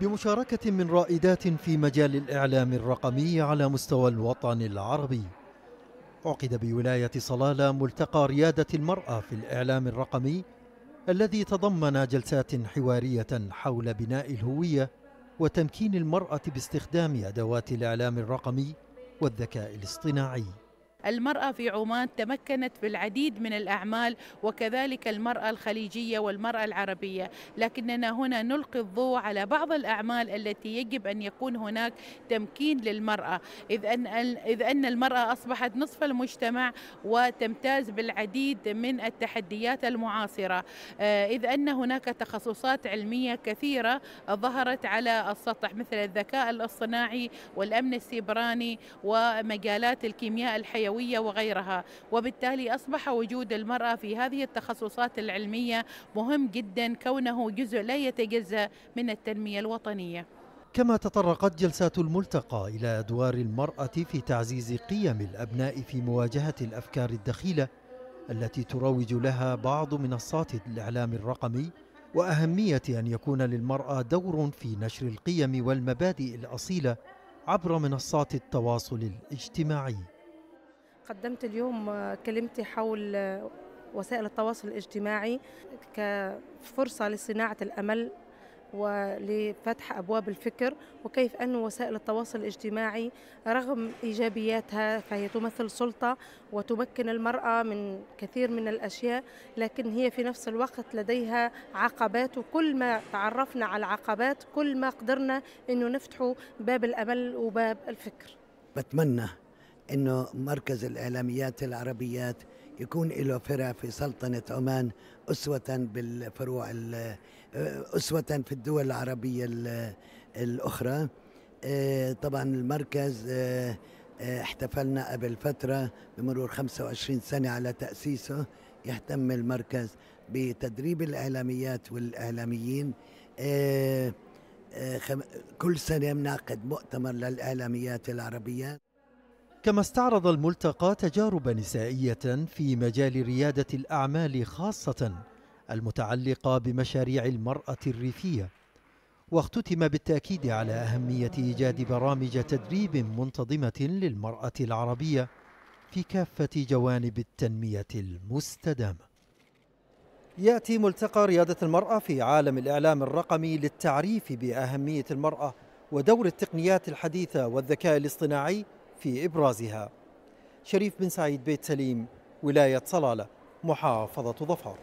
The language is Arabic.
بمشاركة من رائدات في مجال الإعلام الرقمي على مستوى الوطن العربي عقد بولاية صلالة ملتقى ريادة المرأة في الإعلام الرقمي الذي تضمن جلسات حوارية حول بناء الهوية وتمكين المرأة باستخدام أدوات الإعلام الرقمي والذكاء الاصطناعي المرأة في عمان تمكنت في العديد من الأعمال وكذلك المرأة الخليجية والمرأة العربية لكننا هنا نلقي الضوء على بعض الأعمال التي يجب أن يكون هناك تمكين للمرأة إذ أن, إذ أن المرأة أصبحت نصف المجتمع وتمتاز بالعديد من التحديات المعاصرة آه، إذ أن هناك تخصصات علمية كثيرة ظهرت على السطح مثل الذكاء الاصطناعي والأمن السيبراني ومجالات الكيمياء الحيوية الحيوية وغيرها وبالتالي أصبح وجود المرأة في هذه التخصصات العلمية مهم جدا كونه جزء لا يتجزأ من التنمية الوطنية كما تطرقت جلسات الملتقى إلى أدوار المرأة في تعزيز قيم الأبناء في مواجهة الأفكار الدخيلة التي تروج لها بعض منصات الإعلام الرقمي وأهمية أن يكون للمرأة دور في نشر القيم والمبادئ الأصيلة عبر منصات التواصل الاجتماعي قدمت اليوم آه، كلمتي حول آه، وسائل التواصل الاجتماعي كفرصة لصناعة الأمل ولفتح أبواب الفكر وكيف أن وسائل التواصل الاجتماعي رغم إيجابياتها فهي تمثل سلطة وتمكن المرأة من كثير من الأشياء لكن هي في نفس الوقت لديها عقبات وكل ما تعرفنا على العقبات كل ما قدرنا أنه نفتح باب الأمل وباب الفكر بتمنى انه مركز الاعلاميات العربيات يكون له فرع في سلطنه عمان اسوه بالفروع آه، اسوه في الدول العربيه الاخرى آه، طبعا المركز آه، احتفلنا قبل فتره بمرور 25 سنه على تاسيسه يهتم المركز بتدريب الاعلاميات والاعلاميين كل سنه بنعقد مؤتمر للاعلاميات العربيات كما استعرض الملتقى تجارب نسائية في مجال ريادة الأعمال خاصة المتعلقة بمشاريع المرأة الريفية واختتم بالتأكيد على أهمية إيجاد برامج تدريب منتظمة للمرأة العربية في كافة جوانب التنمية المستدامة يأتي ملتقى ريادة المرأة في عالم الإعلام الرقمي للتعريف بأهمية المرأة ودور التقنيات الحديثة والذكاء الاصطناعي في إبرازها شريف بن سعيد بيت سليم ولاية صلالة محافظة ظفار